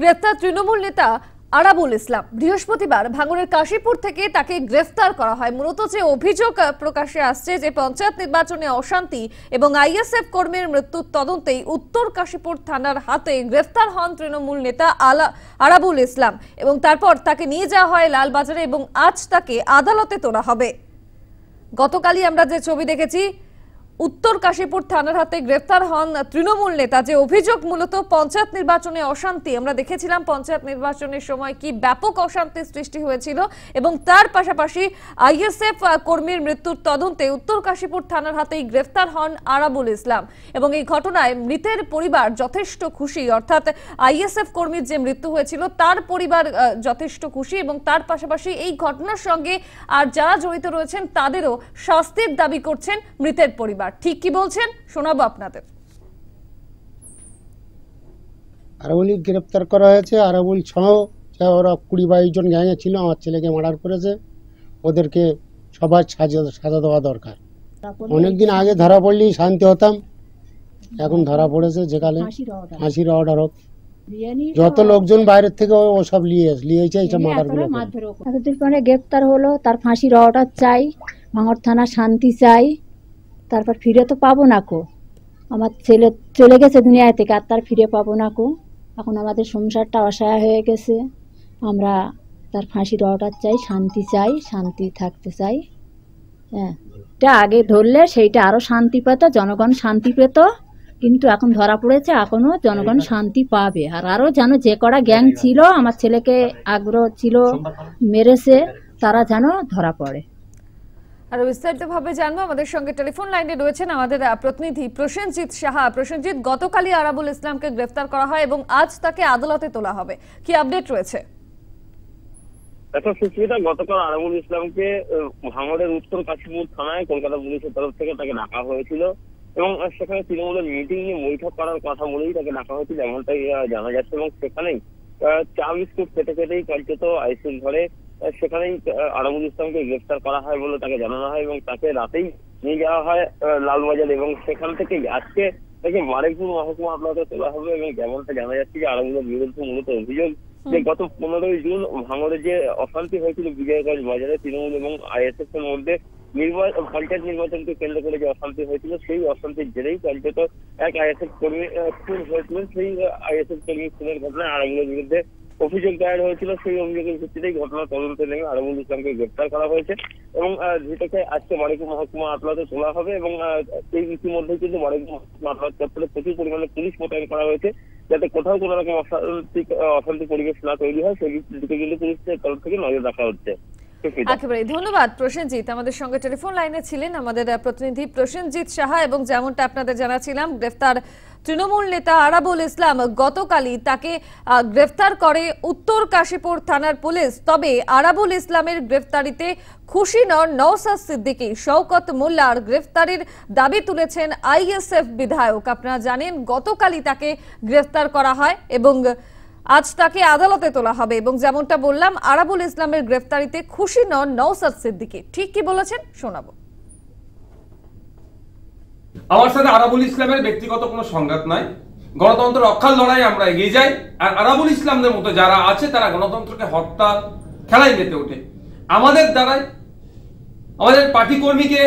গ্রেফতার তৃণমূল নেতা আরাবুল ইসলাম বৃহস্পতিবার ভাঙনের কাশীপুর থেকে তাকে গ্রেফতার করা হয় মূলত যে অভিযোগ প্রকাশে আসছে যে পঞ্চায়েত নির্বাচনে অশান্তি এবং আইএসএফ কর্মীর মৃত্যুর তদন্তেই উত্তর কাশীপুর থানার হাতে গ্রেফতার হন তৃণমূল নেতা আলা আরাবুল ইসলাম এবং তারপর তাকে নিয়ে যাওয়া হয় লালবাজারে এবং আজ তাকে আদালতে তোলা হবে গতকালই আমরা যে ছবি দেখেছি উত্তর কাশীপুর থানার হাতে গ্রেফতার হন তৃণমূল নেতা যে অভিযোগ মূলত পঞ্চায়েত নির্বাচনে অশান্তি আমরা দেখেছিলাম পঞ্চায়েত নির্বাচনের সময় কি ব্যাপক অশান্তি সৃষ্টি হয়েছিল এবং তার পাশাপাশি আইএসএফ কর্মীর মৃত্যুর তদন্তে উত্তর কাশীপুর থানার হাতেই গ্রেফতার হন আরাবুল ইসলাম এবং এই ঘটনায় মৃতের পরিবার যথেষ্ট খুশি অর্থাৎ আইএসএফ কর্মীর যে মৃত্যু হয়েছিল তার পরিবার যথেষ্ট খুশি এবং তার পাশাপাশি এই ঘটনার সঙ্গে আর যারা জড়িত রয়েছেন তাদেরও শাস্তির দাবি করছেন মৃতের পরিবার সরকার ঠিক কি বলছেন শোনাবো আপনাদের আরাবুলি গ্রেপ্তার করা হয়েছে আরাবুল সহ ওরা কুড়ি বাইশ জন গ্যাঙে ছিল আমার ছেলেকে মার্ডার করেছে ওদেরকে সবার সাজা সাজা দেওয়া দরকার অনেকদিন আগে ধরা পড়লেই শান্তি হতাম এখন ধরা পড়েছে যেখানে হাসির অর্ডার হোক যত লোকজন বাইরের থেকে ও সব নিয়ে এইসব মার্ডারগুলো এতদিন গ্রেপ্তার হলো তার ফাঁসির অর্ডার চাই ভাঙর থানা শান্তি চাই তারপর ফিরে তো পাবো না কো আমার ছেলে চলে গেছে দুনিয়া থেকে আর তার ফিরে পাবো না কো এখন আমাদের সংসারটা অসহায় হয়ে গেছে আমরা তার ফাঁসির অর্ডার চাই শান্তি চাই শান্তি থাকতে চাই হ্যাঁ এটা আগে ধরলে সেইটা আরও শান্তি পেত জনগণ শান্তি পেত কিন্তু এখন ধরা পড়েছে এখনও জনগণ শান্তি পাবে আর আরও যেন যে কটা গ্যাং ছিল আমার ছেলেকে আগ্রহ ছিল মেরেছে তারা যেন ধরা পড়ে আর বিস্তারিতভাবে জানবো আমাদের সঙ্গে টেলিফোন লাইনে রয়েছেন আমাদের প্রতিনিধি প্রসেনজিৎ সাহা প্রসেনজিৎ গতকালই আরাবুল ইসলামকে গ্রেফতার করা হয় এবং আজ তাকে আদালতে তোলা হবে কি আপডেট রয়েছে দেখো সুস্মিতা গতকাল আরামুল ইসলামকে ভাঙড়ের উত্তর কাশীপুর থানায় কলকাতা পুলিশের তরফ থেকে তাকে ডাকা হয়েছিল এবং সেখানে তৃণমূলের মিটিং এ বৈঠক করার কথা বলেই তাকে ডাকা হয়েছিল এমনটাই জানা যাচ্ছে এবং সেখানেই চা বিস্কুট খেতে খেতেই কার্যত আইসির ঘরে সেখানেই আরামুল ইসলামকে গ্রেফতার করা হয় বলে তাকে জানানো হয় এবং তাকে রাতেই নিয়ে যাওয়া হয় লালবাজার এবং সেখান থেকে আজকে তাকে মারেকপুর মহকুমা আপনাকে তোলা হবে এবং যেমনটা জানা যাচ্ছে যে আরামুলের বিরুদ্ধে মূলত অভিযোগ যে গত পনেরোই জুন ভাঙড়ে যে অশান্তি হয়েছিল বিজয়গঞ্জ বাজারে তৃণমূল এবং আইএসএফ এর মধ্যে নির্বাচন পঞ্চায়েত নির্বাচনকে কেন্দ্র করে যে অশান্তি হয়েছিল সেই অশান্তির জেরেই পঞ্চায়েত এক আইএসএফ কর্মী খুন হয়েছিলেন সেই আইএসএফ কর্মী খুনের ঘটনায় আরামুলের বিরুদ্ধে অভিযোগ দায়ের হয়েছিল সেই অভিযোগের ভিত্তিতেই ঘটনা তদন্তে নেমে আলমুল ইসলামকে গ্রেপ্তার করা হয়েছে এবং যেটাকে আজকে মানিকপুর মহকুমা আদালতে তোলা হবে এবং এই ইতিমধ্যে কিন্তু মানিকপুর মহকুমা আদালত চত্বরে প্রচুর পরিমাণে পুলিশ মোতায়েন করা হয়েছে যাতে কোথাও কোনো রকম অশান্তি অশান্তি পরিবেশ না তৈরি হয় সেই দিকে কিন্তু পুলিশের তরফ থেকে নজর রাখা হচ্ছে একেবারে ধন্যবাদ প্রসেনজিৎ আমাদের সঙ্গে টেলিফোন লাইনে ছিলেন আমাদের প্রতিনিধি প্রসেনজিৎ সাহা এবং যেমনটা আপনাদের জানাছিলাম গ্রেফতার তৃণমূল নেতা আরাবুল ইসলাম গতকালই তাকে গ্রেফতার করে উত্তর কাশীপুর থানার পুলিশ তবে আরাবুল ইসলামের গ্রেফতারিতে খুশি নন নওসাদ সিদ্দিকী শওকত মোল্লার গ্রেফতারির দাবি তুলেছেন আইএসএফ বিধায়ক আপনারা জানেন গতকালই তাকে গ্রেফতার করা হয় এবং আজ তাকে আদালতে তোলা হবে এবং যেমনটা বললাম আরাবুল ইসলামের গ্রেফতারিতে খুশি নন নওসাদ সিদ্দিকী ঠিক কি বলেছেন শোনাবো আমার সাথে আরাবুল ইসলামের ব্যক্তিগত কোনো সংঘাত নাই গণতন্ত্র রক্ষার লড়াই আমরা এগিয়ে যাই আর আরাবুল ইসলামদের মতো যারা আছে তারা গণতন্ত্রকে হত্যা খেলায় মেতে ওঠে আমাদের দ্বারাই আমাদের পার্টি কর্মীকে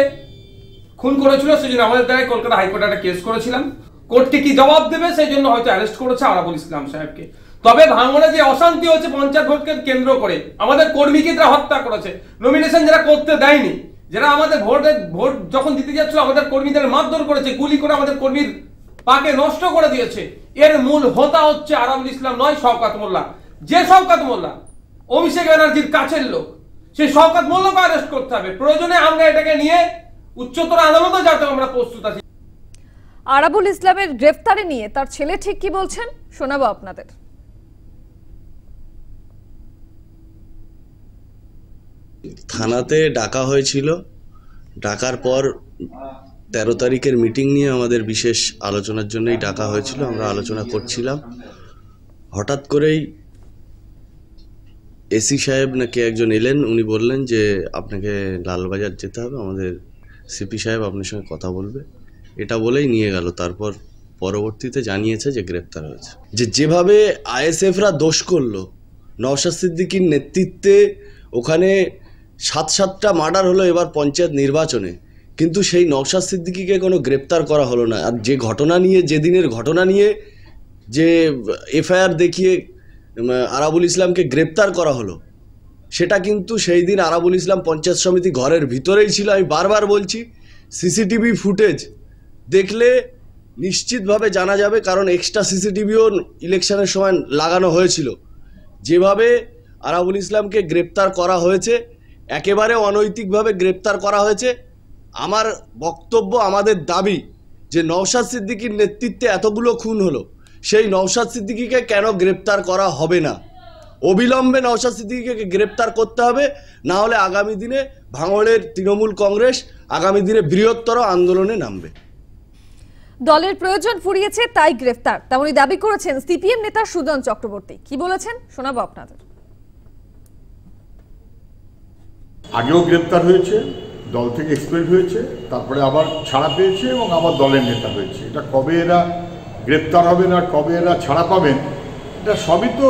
খুন করেছিল সেই জন্য আমাদের দ্বারাই কলকাতা হাইকোর্টে একটা কেস করেছিলাম কোর্টকে কি জবাব দেবে সেই জন্য হয়তো অ্যারেস্ট করেছে আরাবুল ইসলাম সাহেবকে তবে ভাঙনে যে অশান্তি হচ্ছে পঞ্চায়েত ভোটকে কেন্দ্র করে আমাদের কর্মীকে তারা হত্যা করেছে নমিনেশন যারা করতে দেয়নি যারা আমাদের ভোটে ভোট যখন দিতে যাচ্ছিল আমাদের কর্মীদের মারধর করেছে গুলি করে আমাদের কর্মীর পাকে নষ্ট করে দিয়েছে এর মূল হোতা হচ্ছে আরামুল ইসলাম নয় শওকাত মোল্লা যে শওকাত মোল্লা অভিষেক ব্যানার্জির কাছের লোক সেই শওকাত মোল্লাকে অ্যারেস্ট করতে হবে প্রয়োজনে আমরা এটাকে নিয়ে উচ্চতর আদালতে যাতে আমরা প্রস্তুত আছি আরাবুল ইসলামের গ্রেফতারি নিয়ে তার ছেলে ঠিক কি বলছেন শোনাবো আপনাদের থানাতে ডাকা হয়েছিল ডাকার পর তেরো তারিখের মিটিং নিয়ে আমাদের বিশেষ আলোচনার জন্যই ডাকা হয়েছিল আমরা আলোচনা করছিলাম হঠাৎ করেই এসি সাহেব নাকি একজন এলেন উনি বললেন যে আপনাকে লালবাজার যেতে হবে আমাদের সিপি সাহেব আপনার সঙ্গে কথা বলবে এটা বলেই নিয়ে গেল তারপর পরবর্তীতে জানিয়েছে যে গ্রেপ্তার হয়েছে যে যেভাবে আইএসএফরা দোষ করলো নওশাদ সিদ্দিকির নেতৃত্বে ওখানে সাত সাতটা মার্ডার হলো এবার পঞ্চায়েত নির্বাচনে কিন্তু সেই নকশা সিদ্দিকিকে কোনো গ্রেপ্তার করা হলো না আর যে ঘটনা নিয়ে যেদিনের ঘটনা নিয়ে যে এফআইআর দেখিয়ে আরাবুল ইসলামকে গ্রেপ্তার করা হলো সেটা কিন্তু সেই দিন আরাবুল ইসলাম পঞ্চায়েত সমিতি ঘরের ভিতরেই ছিল আমি বারবার বলছি সিসিটিভি ফুটেজ দেখলে নিশ্চিতভাবে জানা যাবে কারণ এক্সট্রা সিসিটিভিও ইলেকশনের সময় লাগানো হয়েছিল যেভাবে আরাবুল ইসলামকে গ্রেপ্তার করা হয়েছে একেবারে অনৈতিকভাবে গ্রেপ্তার করা হয়েছে আমার বক্তব্য আমাদের দাবি যে নওশাদ সিদ্দিকির নেতৃত্বে এতগুলো খুন হলো সেই নওশাদ সিদ্দিকিকে কেন গ্রেপ্তার করা হবে না অবিলম্বে নওশাদ সিদ্দিকিকে গ্রেপ্তার করতে হবে না হলে আগামী দিনে ভাঙড়ের তৃণমূল কংগ্রেস আগামী দিনে বৃহত্তর আন্দোলনে নামবে দলের প্রয়োজন ফুরিয়েছে তাই গ্রেফতার তেমনই দাবি করেছেন সিপিএম নেতা সুদন চক্রবর্তী কি বলেছেন শোনাবো আপনাদের আগেও গ্রেপ্তার হয়েছে দল থেকে এক্সপেল্ড হয়েছে তারপরে আবার ছাড়া পেয়েছে এবং আবার দলের নেতা হয়েছে এটা কবে এরা গ্রেপ্তার হবে না কবে এরা ছাড়া পাবেন এটা সবই তো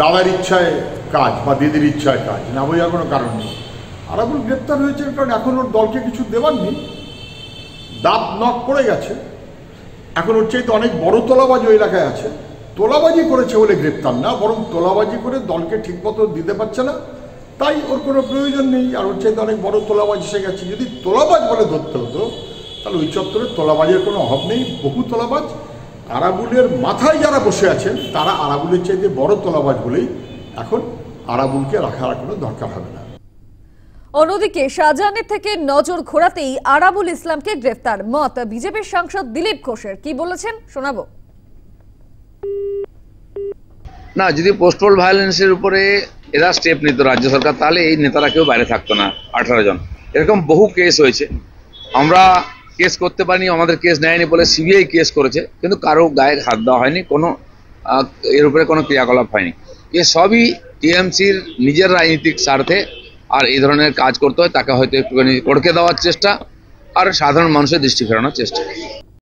দাদার ইচ্ছায় কাজ বা দিদির ইচ্ছায় কাজ না বোঝার কোনো কারণ নেই আর এখন গ্রেপ্তার হয়েছে কারণ এখন ওর দলকে কিছু দেওয়ার নেই দাঁত নক পড়ে গেছে এখন ওর চাইতে অনেক বড় তোলাবাজি ওই এলাকায় আছে তোলাবাজি করেছে বলে গ্রেপ্তার না বরং তোলাবাজি করে দলকে ঠিকমতো দিতে পারছে না তাই ওর কোনো প্রয়োজন নেই আর ওর চাইতে অনেক বড় তোলাবাজ এসে গেছে যদি তোলাবাজ বলে ধরতে হতো তাহলে ওই চত্বরে তোলাবাজের কোনো অভাব নেই বহু তোলাবাজ আরাবুলের মাথায় যারা বসে আছেন তারা আরাবুলের চাইতে বড় তোলাবাজ বলেই এখন আরাবুলকে রাখার কোনো দরকার হবে না অন্যদিকে শাহজাহানের থেকে নজর ঘোরাতেই আরাবুল ইসলামকে গ্রেফতার মত বিজেপির সাংসদ দিলীপ ঘোষের কি বলেছেন শোনাবো না যদি পোস্টাল ভায়োলেন্সের উপরে এরা স্টেপ নিত রাজ্য সরকার তাহলে এই নেতারা কেউ বাইরে থাকতো না আঠারো জন এরকম বহু কেস হয়েছে আমরা কেস করতে পারিনি আমাদের কেস নেয়নি বলে সিবিআই কেস করেছে কিন্তু কারো গায়ে হাত দেওয়া হয়নি কোনো এর উপরে কোনো ক্রিয়াকলাপ হয়নি এ সবই টিএমসির নিজের রাজনীতিক স্বার্থে আর এই ধরনের কাজ করতে হয় তাকে হয়তো একটুখানি কড়কে দেওয়ার চেষ্টা আর সাধারণ মানুষের দৃষ্টি ফেরানোর চেষ্টা